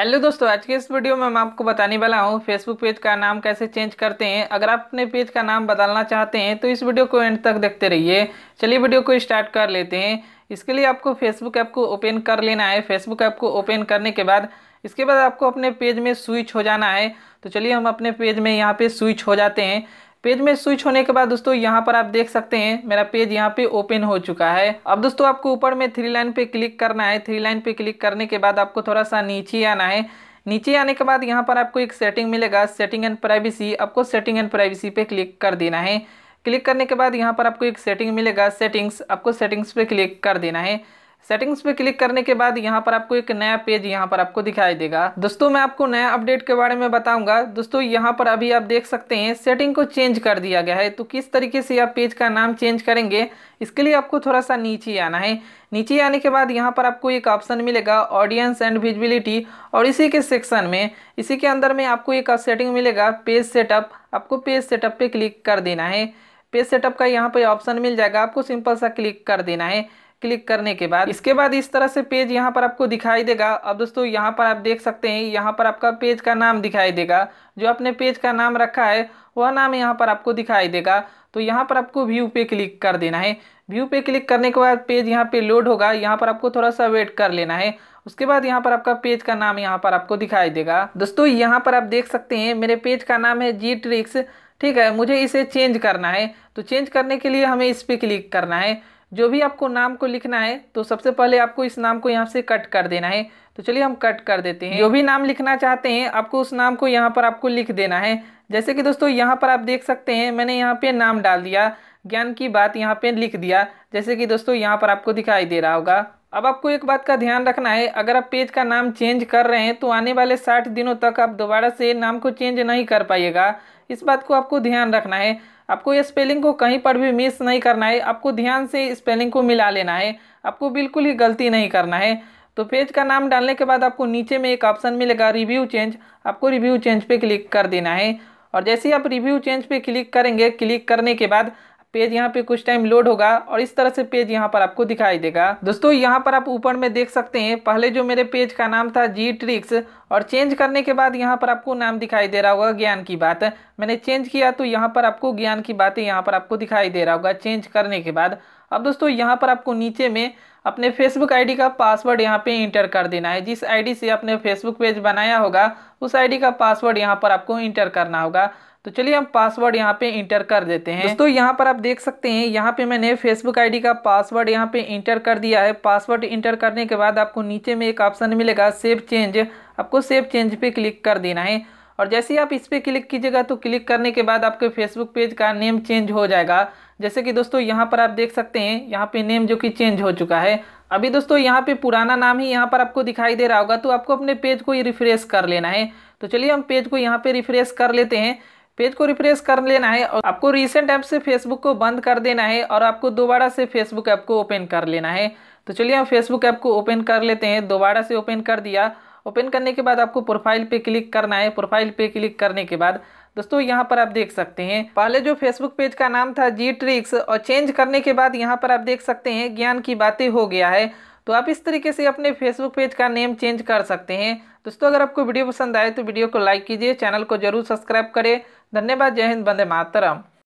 hello दोस्तों आज के इस वीडियो में मैं आपको बताने वाला हूँ फेसबुक पेज का नाम कैसे चेंज करते हैं अगर आप अपने पेज का नाम बदलना चाहते हैं तो इस वीडियो को एंड तक देखते रहिए चलिए वीडियो को स्टार्ट कर लेते हैं इसके लिए आपको फेसबुक ऐप को ओपन कर लेना है फेसबुक ऐप को ओपन करने के बाद इसके बाद आपको अपने पेज में स्विच हो जाना है तो चलिए हम अपने पेज में यहाँ पर स्विच हो जाते हैं पेज में स्विच होने के बाद दोस्तों यहाँ पर आप देख सकते हैं मेरा पेज यहाँ पे ओपन हो चुका है अब दोस्तों आपको ऊपर में थ्री लाइन पे क्लिक करना है थ्री लाइन पे क्लिक करने के बाद आपको थोड़ा सा नीचे आना है नीचे आने के बाद यहाँ पर आपको एक सेटिंग मिलेगा सेटिंग एंड प्राइवेसी आपको सेटिंग एंड प्राइवेसी पे क्लिक कर देना है क्लिक करने के बाद यहाँ पर आपको एक सेटिंग मिलेगा सेटिंग्स आपको सेटिंग्स पे क्लिक कर देना है सेटिंग्स पे क्लिक करने के बाद यहाँ पर आपको एक नया पेज यहाँ पर आपको दिखाई देगा दोस्तों मैं आपको नया अपडेट के बारे में बताऊंगा दोस्तों यहाँ पर अभी आप देख सकते हैं सेटिंग को चेंज कर दिया गया है तो किस तरीके से आप पेज का नाम चेंज करेंगे इसके लिए आपको थोड़ा सा नीचे आना है नीचे आने के बाद यहाँ पर आपको एक ऑप्शन मिलेगा ऑडियंस एंड विजिबिलिटी और इसी के सेक्शन में इसी के अंदर में आपको एक सेटिंग मिलेगा पेज सेटअप आपको पेज सेटअप पर क्लिक कर देना है पेज सेटअप का यहाँ पर ऑप्शन मिल जाएगा आपको सिंपल सा क्लिक कर देना है क्लिक करने के बाद इसके बाद इस तरह से पेज यहाँ पर आपको दिखाई देगा अब दोस्तों यहाँ पर आप देख सकते हैं यहाँ पर आपका पेज का नाम दिखाई देगा जो आपने पेज का नाम रखा है वह नाम यहाँ पर आपको दिखाई देगा तो यहाँ पर आपको व्यू पे क्लिक कर देना है व्यू पे क्लिक करने के बाद पेज यहाँ पे लोड होगा यहाँ पर आपको थोड़ा सा वेट कर लेना है उसके बाद यहाँ पर आपका पेज का नाम यहाँ पर आपको दिखाई देगा दोस्तों यहाँ पर आप देख सकते हैं मेरे पेज का नाम है जी ट्रिक्स ठीक है मुझे इसे चेंज करना है तो चेंज करने के लिए हमें इस पर क्लिक करना है जो भी आपको नाम को लिखना है तो सबसे पहले आपको इस नाम को यहाँ से कट कर देना है तो चलिए हम कट कर देते हैं जो भी नाम लिखना चाहते हैं आपको उस नाम को यहाँ पर आपको लिख देना है जैसे कि दोस्तों यहाँ पर आप देख सकते हैं मैंने यहाँ पे नाम डाल दिया ज्ञान की बात यहाँ पे लिख दिया जैसे कि दोस्तों यहाँ पर आपको दिखाई दे रहा होगा अब आपको एक बात का ध्यान रखना है अगर आप पेज का नाम चेंज कर रहे हैं तो आने वाले साठ दिनों तक आप दोबारा से नाम को चेंज नहीं कर पाइएगा इस बात को आपको ध्यान रखना है आपको ये स्पेलिंग को कहीं पर भी मिस नहीं करना है आपको ध्यान से स्पेलिंग को मिला लेना है आपको बिल्कुल ही गलती नहीं करना है तो पेज का नाम डालने के बाद आपको नीचे में एक ऑप्शन मिलेगा रिव्यू चेंज आपको रिव्यू चेंज पे क्लिक कर देना है और जैसे ही आप रिव्यू चेंज पे क्लिक करेंगे क्लिक करने के बाद पेज यहाँ पे कुछ टाइम लोड होगा और इस तरह से पेज यहाँ पर आपको दिखाई देगा दोस्तों यहाँ पर आप ऊपर में देख सकते हैं पहले जो मेरे पेज का नाम था जी ट्रिक्स और चेंज करने के बाद यहाँ पर आपको नाम दिखाई दे रहा होगा ज्ञान की बात मैंने चेंज किया तो यहाँ पर आपको ज्ञान की बातें यहाँ पर आपको दिखाई दे रहा होगा चेंज करने के बाद अब दोस्तों यहाँ पर आपको नीचे में अपने फेसबुक आईडी का पासवर्ड यहाँ पे इंटर कर देना है जिस आईडी से आपने फेसबुक पेज बनाया होगा उस आईडी का पासवर्ड यहाँ पर आपको इंटर करना होगा तो चलिए हम पासवर्ड यहाँ पे इंटर कर देते हैं दोस्तों यहाँ पर आप देख सकते हैं यहाँ पे मैंने फेसबुक आईडी का पासवर्ड यहाँ पे इंटर कर दिया है पासवर्ड इंटर करने के बाद आपको नीचे में एक ऑप्शन मिलेगा सेव चेंज आपको सेव चेंज पे क्लिक कर देना है और जैसे ही आप इस पर क्लिक कीजिएगा तो क्लिक करने के बाद आपके फेसबुक पेज का नेम चेंज हो जाएगा जैसे कि दोस्तों यहाँ पर आप देख सकते हैं यहाँ पे नेम जो कि चेंज हो चुका है अभी दोस्तों यहाँ पे पुराना नाम ही यहाँ पर आपको दिखाई दे रहा होगा तो आपको अपने पेज को रिफ्रेश कर लेना है तो चलिए हम पेज को यहाँ पे रिफ्रेश कर लेते हैं पेज को रिफ्रेश कर लेना है और आपको रिसेंट ऐप से फेसबुक को बंद कर देना है और आपको दोबारा से फेसबुक ऐप को ओपन कर लेना है तो चलिए हम फेसबुक ऐप को ओपन कर लेते हैं दोबारा से ओपन कर दिया ओपन करने के बाद आपको प्रोफाइल पे क्लिक करना है प्रोफाइल पे क्लिक करने के बाद दोस्तों यहाँ पर आप देख सकते हैं पहले जो फेसबुक पेज का नाम था जी ट्रिक्स और चेंज करने के बाद यहाँ पर आप देख सकते हैं ज्ञान की बातें हो गया है तो आप इस तरीके से अपने फेसबुक पेज का नेम चेंज कर सकते हैं दोस्तों अगर आपको वीडियो पसंद आए तो वीडियो को लाइक कीजिए चैनल को जरूर सब्सक्राइब करें धन्यवाद जय हिंद बंदे मातरम